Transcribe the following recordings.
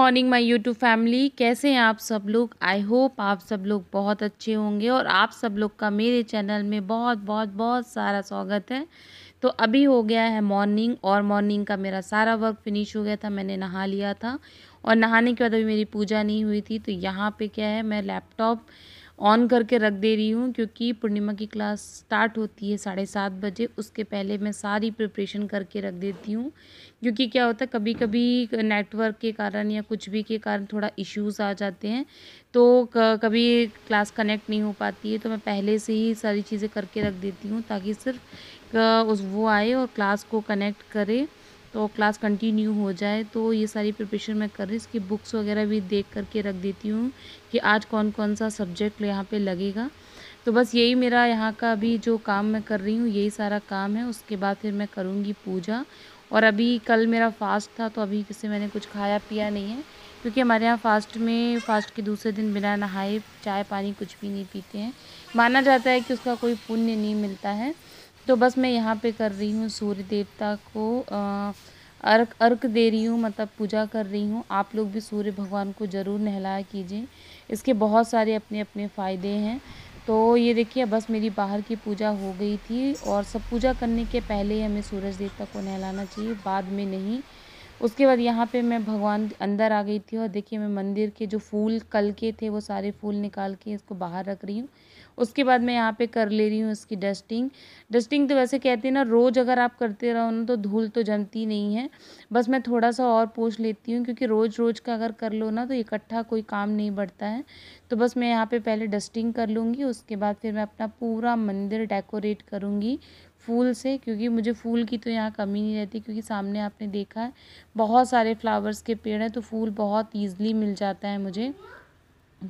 morning my YouTube family कैसे हैं आप सब लोग आई होप आप सब लोग बहुत अच्छे होंगे और आप सब लोग का मेरे चैनल में बहुत बहुत बहुत सारा स्वागत है तो अभी हो गया है मॉर्निंग और मॉर्निंग का मेरा सारा वर्क फिनिश हो गया था मैंने नहा लिया था और नहाने के बाद अभी मेरी पूजा नहीं हुई थी तो यहाँ पे क्या है मैं लैपटॉप ऑन करके रख दे रही हूँ क्योंकि पूर्णिमा की क्लास स्टार्ट होती है साढ़े सात बजे उसके पहले मैं सारी प्रिपरेशन करके रख देती हूँ क्योंकि क्या होता है कभी कभी नेटवर्क के कारण या कुछ भी के कारण थोड़ा इश्यूज आ जाते हैं तो कभी क्लास कनेक्ट नहीं हो पाती है तो मैं पहले से ही सारी चीज़ें करके रख देती हूँ ताकि सिर्फ उस वो आए और क्लास को कनेक्ट करे तो क्लास कंटिन्यू हो जाए तो ये सारी प्रिपरेशन मैं कर रही इसकी बुक्स वगैरह भी देख करके रख देती हूँ कि आज कौन कौन सा सब्जेक्ट यहाँ पे लगेगा तो बस यही मेरा यहाँ का अभी जो काम मैं कर रही हूँ यही सारा काम है उसके बाद फिर मैं करूँगी पूजा और अभी कल मेरा फास्ट था तो अभी किसी मैंने कुछ खाया पिया नहीं है क्योंकि हमारे यहाँ फास्ट में फास्ट के दूसरे दिन बिना नहाए चाय पानी कुछ भी नहीं पीते हैं माना जाता है कि उसका कोई पुण्य नहीं मिलता है तो बस मैं यहाँ पे कर रही हूँ सूर्य देवता को अर्क अर्क दे रही हूँ मतलब पूजा कर रही हूँ आप लोग भी सूर्य भगवान को ज़रूर नहलाया कीजिए इसके बहुत सारे अपने अपने फ़ायदे हैं तो ये देखिए बस मेरी बाहर की पूजा हो गई थी और सब पूजा करने के पहले ही हमें सूरज देवता को नहलाना चाहिए बाद में नहीं उसके बाद यहाँ पे मैं भगवान अंदर आ गई थी और देखिए मैं मंदिर के जो फूल कल के थे वो सारे फूल निकाल के इसको बाहर रख रही हूँ उसके बाद मैं यहाँ पे कर ले रही हूँ इसकी डस्टिंग डस्टिंग तो वैसे कहते हैं ना रोज़ अगर आप करते रहो ना तो धूल तो जमती नहीं है बस मैं थोड़ा सा और पोछ लेती हूँ क्योंकि रोज़ रोज़ का अगर कर लो ना तो इकट्ठा कोई काम नहीं बढ़ता है तो बस मैं यहाँ पे पहले डस्टिंग कर लूँगी उसके बाद फिर मैं अपना पूरा मंदिर डेकोरेट करूँगी फूल से क्योंकि मुझे फूल की तो यहाँ कमी नहीं रहती क्योंकि सामने आपने देखा है बहुत सारे फ्लावर्स के पेड़ हैं तो फूल बहुत ईजली मिल जाता है मुझे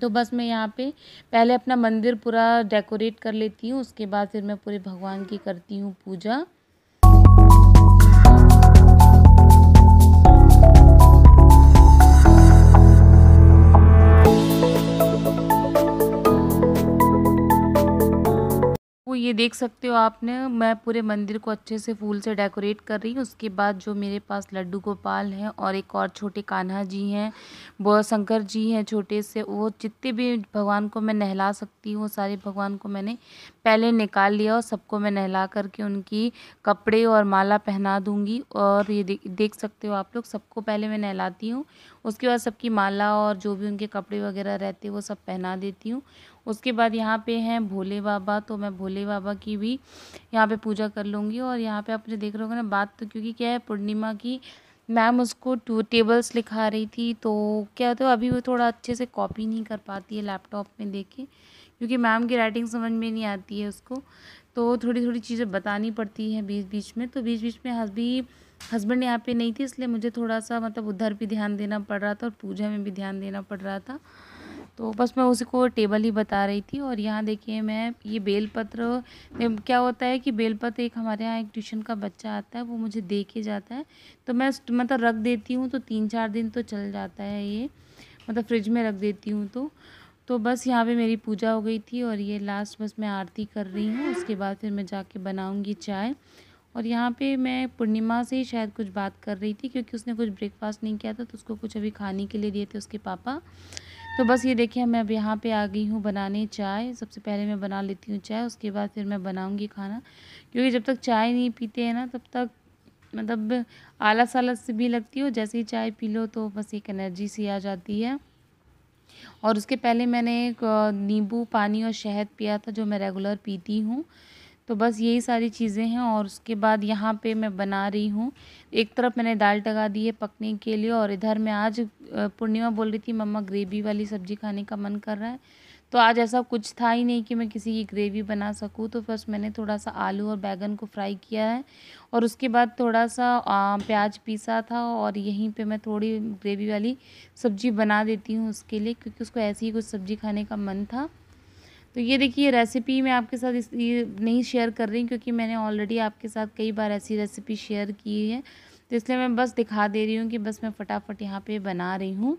तो बस मैं यहाँ पे पहले अपना मंदिर पूरा डेकोरेट कर लेती हूँ उसके बाद फिर मैं पूरे भगवान की करती हूँ पूजा ये देख सकते हो आपने मैं पूरे मंदिर को अच्छे से फूल से डेकोरेट कर रही हूँ उसके बाद जो मेरे पास लड्डू गोपाल हैं और एक और छोटे कान्हा जी हैं वो शंकर जी हैं छोटे से वो जितने भी भगवान को मैं नहला सकती हूँ सारे भगवान को मैंने पहले निकाल लिया और सबको मैं नहला करके उनकी कपड़े और माला पहना दूँगी और ये देख सकते हो आप लोग सबको पहले मैं नहलाती हूँ उसके बाद सबकी माला और जो भी उनके कपड़े वगैरह रहते वो सब पहना देती हूँ उसके बाद यहाँ पे हैं भोले बाबा तो मैं भोले बाबा की भी यहाँ पे पूजा कर लूँगी और यहाँ पे आप मुझे देख रहे होगा ना बात तो क्योंकि क्या है पूर्णिमा की मैम उसको टू टेबल्स लिखा रही थी तो क्या होता तो है अभी वो थोड़ा अच्छे से कॉपी नहीं कर पाती है लैपटॉप में देखे क्योंकि मैम की राइटिंग समझ में नहीं आती है उसको तो थोड़ी थोड़ी चीज़ें बतानी पड़ती हैं बीच बीच में तो बीच बीच में भी हस्बैंड यहाँ पे नहीं थे इसलिए मुझे थोड़ा सा मतलब उधर भी ध्यान देना पड़ रहा था और पूजा में भी ध्यान देना पड़ रहा था तो बस मैं उसी को टेबल ही बता रही थी और यहाँ देखिए मैं ये बेलपत्र क्या होता है कि बेलपत्र एक हमारे यहाँ एक ट्यूशन का बच्चा आता है वो मुझे दे के जाता है तो मैं मतलब रख देती हूँ तो तीन चार दिन तो चल जाता है ये मतलब फ्रिज में रख देती हूँ तो तो बस यहाँ पे मेरी पूजा हो गई थी और ये लास्ट बस मैं आरती कर रही हूँ उसके बाद फिर मैं जाके बनाऊँगी चाय और यहाँ पे मैं पूर्णिमा से ही शायद कुछ बात कर रही थी क्योंकि उसने कुछ ब्रेकफास्ट नहीं किया था तो उसको कुछ अभी खाने के लिए दिए थे उसके पापा तो बस ये देखिए मैं अब यहाँ पे आ गई हूँ बनाने चाय सबसे पहले मैं बना लेती हूँ चाय उसके बाद फिर मैं बनाऊँगी खाना क्योंकि जब तक चाय नहीं पीते हैं ना तब तक मतलब आलस आलस भी लगती हो जैसे ही चाय पी लो तो बस एक एनर्जी सी आ जाती है और उसके पहले मैंने एक नींबू पानी और शहद पिया था जो मैं रेगुलर पीती हूँ तो बस यही सारी चीज़ें हैं और उसके बाद यहाँ पे मैं बना रही हूँ एक तरफ मैंने दाल टगा दी है पकने के लिए और इधर मैं आज पूर्णिमा बोल रही थी मम्मा ग्रेवी वाली सब्ज़ी खाने का मन कर रहा है तो आज ऐसा कुछ था ही नहीं कि मैं किसी की ग्रेवी बना सकूँ तो फर्स्ट मैंने थोड़ा सा आलू और बैगन को फ्राई किया है और उसके बाद थोड़ा सा प्याज पीसा था और यहीं पे मैं थोड़ी ग्रेवी वाली सब्ज़ी बना देती हूँ उसके लिए क्योंकि उसको ऐसी ही कुछ सब्ज़ी खाने का मन था तो ये देखिए रेसिपी मैं आपके साथ इस ये नहीं शेयर कर रही क्योंकि मैंने ऑलरेडी आपके साथ कई बार ऐसी रेसिपी शेयर की है तो इसलिए मैं बस दिखा दे रही हूँ कि बस मैं फटाफट यहाँ पे बना रही हूँ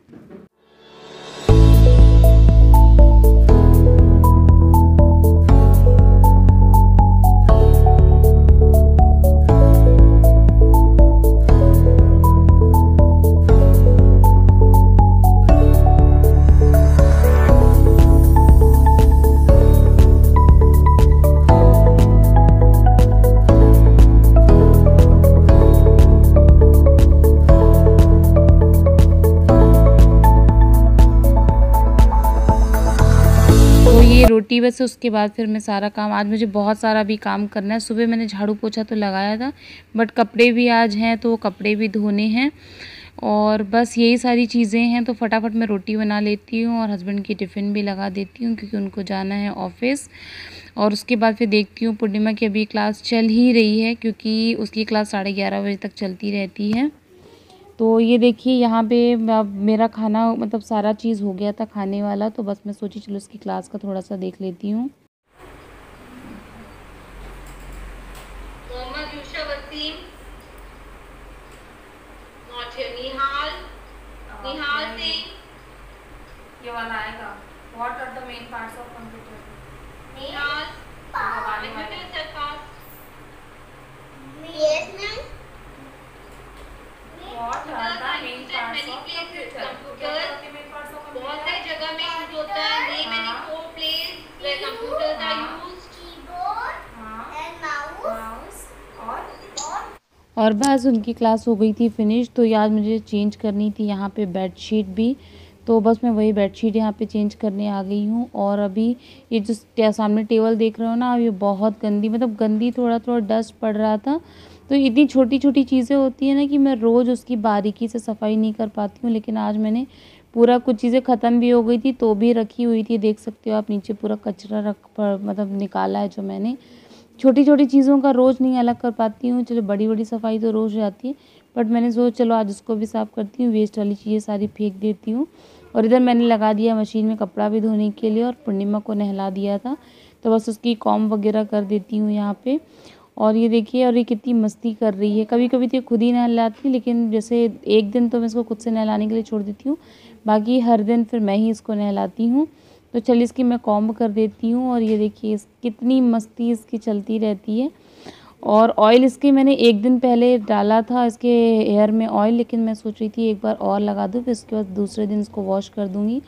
छुट्टी बस उसके बाद फिर मैं सारा काम आज मुझे बहुत सारा भी काम करना है सुबह मैंने झाड़ू पोछा तो लगाया था बट कपड़े भी आज हैं तो कपड़े भी धोने हैं और बस यही सारी चीज़ें हैं तो फटाफट मैं रोटी बना लेती हूँ और हस्बैंड की टिफ़िन भी लगा देती हूँ क्योंकि उनको जाना है ऑफिस और उसके बाद फिर देखती हूँ पूर्णिमा की अभी क्लास चल ही रही है क्योंकि उसकी क्लास साढ़े ग्यारह बजे तक चलती रहती है तो ये देखिए यहाँ पे मेरा खाना मतलब सारा चीज़ हो गया था खाने वाला तो बस मैं सोची चलो उसकी क्लास का थोड़ा सा देख लेती हूँ निहाल सिंह ये वाला आएगा what are the main parts of और बस उनकी क्लास हो गई थी फ़िनिश तो यार मुझे चेंज करनी थी यहाँ पे बेडशीट भी तो बस मैं वही बेडशीट यहाँ पे चेंज करने आ गई हूँ और अभी ये जो सामने टेबल देख रहे हो ना ये बहुत गंदी मतलब गंदी थोड़ा थोड़ा डस्ट पड़ रहा था तो इतनी छोटी छोटी चीज़ें होती है ना कि मैं रोज़ उसकी बारीकी से सफाई नहीं कर पाती हूँ लेकिन आज मैंने पूरा कुछ चीज़ें ख़त्म भी हो गई थी तो भी रखी हुई थी देख सकते हो आप नीचे पूरा कचरा रख पर मतलब निकाला है जो मैंने छोटी छोटी चीज़ों का रोज़ नहीं अलग कर पाती हूँ चलो बड़ी बड़ी सफाई तो रोज़ हो जाती है बट मैंने सोचा चलो आज उसको भी साफ़ करती हूँ वेस्ट वाली चीज़ें सारी फेंक देती हूँ और इधर मैंने लगा दिया मशीन में कपड़ा भी धोने के लिए और पूर्णिमा को नहला दिया था तो बस उसकी कॉम वगैरह कर देती हूँ यहाँ पर और ये देखिए और ये कितनी मस्ती कर रही है कभी कभी तो ये खुद ही नहलाती लेकिन जैसे एक दिन तो मैं इसको खुद से नहलाने के लिए छोड़ देती हूँ बाकी हर दिन फिर मैं ही इसको नहलाती हूँ तो चलिए इसकी मैं कॉम्ब कर देती हूँ और ये देखिए कितनी मस्ती इसकी चलती रहती है और ऑयल इसके मैंने एक दिन पहले डाला था इसके हेयर में ऑयल लेकिन मैं सोच रही थी एक बार और लगा दूँ फिर इसके बाद दूसरे दिन इसको वॉश कर दूँगी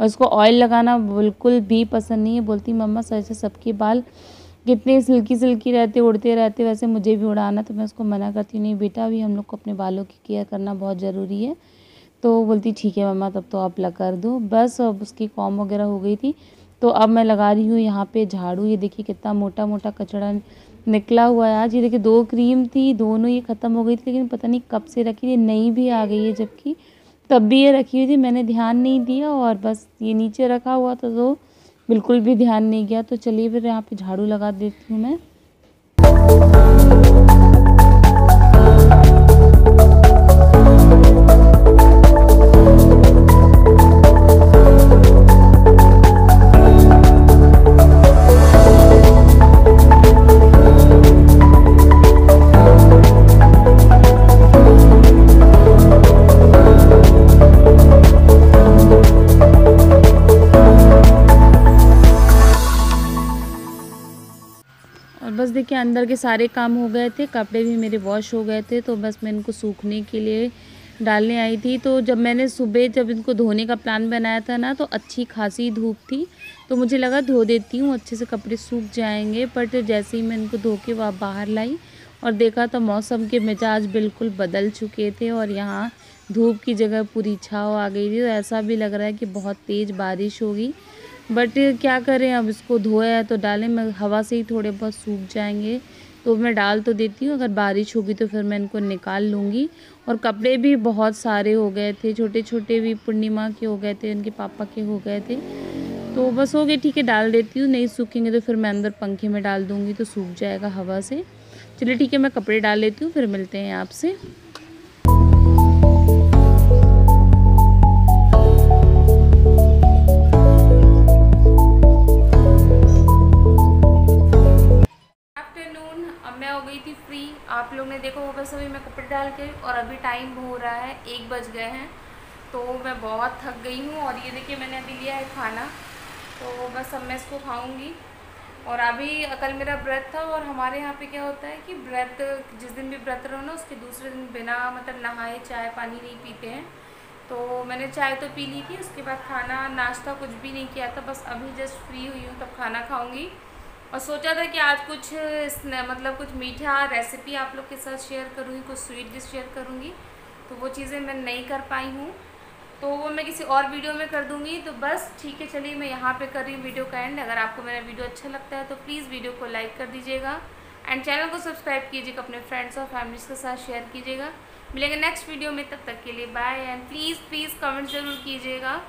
और इसको ऑयल लगाना बिल्कुल भी पसंद नहीं है बोलती मम्मा सर से सबके बाल कितने सिल्की सिल्की रहते उड़ते रहते वैसे मुझे भी उड़ाना तो मैं उसको मना करती हूँ नहीं बेटा अभी हम लोग को अपने बालों की केयर करना बहुत ज़रूरी है तो बोलती ठीक है मम्मा तब तो आप लग कर दो बस अब उसकी कॉम वगैरह हो गई थी तो अब मैं लगा रही हूँ यहाँ पे झाड़ू ये देखिए कितना मोटा मोटा कचड़ा निकला हुआ है आज ये देखिए दो क्रीम थी दोनों ये ख़त्म हो गई थी लेकिन पता नहीं कब से रखी थी नई भी आ गई है जबकि तब भी ये रखी हुई थी मैंने ध्यान नहीं दिया और बस ये नीचे रखा हुआ था तो बिल्कुल भी ध्यान नहीं गया तो चलिए फिर यहाँ पर झाड़ू लगा देती हूँ मैं बस देखिए अंदर के सारे काम हो गए थे कपड़े भी मेरे वॉश हो गए थे तो बस मैं इनको सूखने के लिए डालने आई थी तो जब मैंने सुबह जब इनको धोने का प्लान बनाया था ना तो अच्छी खासी धूप थी तो मुझे लगा धो देती हूँ अच्छे से कपड़े सूख जाएंगे बट जैसे ही मैं इनको धो के वह बाहर लाई और देखा तो मौसम के मिजाज बिल्कुल बदल चुके थे और यहाँ धूप की जगह पूरी छाव आ गई थी तो ऐसा भी लग रहा है कि बहुत तेज़ बारिश होगी बट क्या करें अब इसको धोया है तो डालें मैं हवा से ही थोड़े बहुत सूख जाएंगे तो मैं डाल तो देती हूँ अगर बारिश होगी तो फिर मैं इनको निकाल लूँगी और कपड़े भी बहुत सारे हो गए थे छोटे छोटे भी पूर्णिमा के हो गए थे उनके पापा के हो गए थे तो बस हो गए ठीक है डाल देती हूँ नहीं सूखेंगे तो फिर मैं अंदर पंखे में डाल दूँगी तो सूख जाएगा हवा से चलिए ठीक है मैं कपड़े डाल लेती हूँ फिर मिलते हैं आपसे बस अभी मैं कपड़े डाल के और अभी टाइम हो रहा है एक बज गए हैं तो मैं बहुत थक गई हूँ और ये देखिए मैंने अभी लिया है खाना तो बस अब मैं इसको खाऊँगी और अभी कल मेरा व्रत था और हमारे यहाँ पे क्या होता है कि व्रत जिस दिन भी व्रत रहो ना उसके दूसरे दिन बिना मतलब नहाए चाय पानी नहीं पीते हैं तो मैंने चाय तो पी ली थी उसके बाद खाना नाश्ता कुछ भी नहीं किया था बस अभी जस्ट फ्री हुई हूँ तब खाना खाऊँगी और सोचा था कि आज कुछ मतलब कुछ मीठा रेसिपी आप लोग के साथ शेयर करूँगी कुछ स्वीट डिश शेयर करूँगी तो वो चीज़ें मैं नहीं कर पाई हूँ तो वो मैं किसी और वीडियो में कर दूँगी तो बस ठीक है चलिए मैं यहाँ पे कर रही हूँ वीडियो का एंड अगर आपको मेरा वीडियो अच्छा लगता है तो प्लीज़ वीडियो को लाइक कर दीजिएगा एंड चैनल को सब्सक्राइब कीजिएगा अपने फ्रेंड्स और फैमिलीज के साथ शेयर कीजिएगा मिलेंगे नेक्स्ट वीडियो में तब तक के लिए bye and please please comment ज़रूर कीजिएगा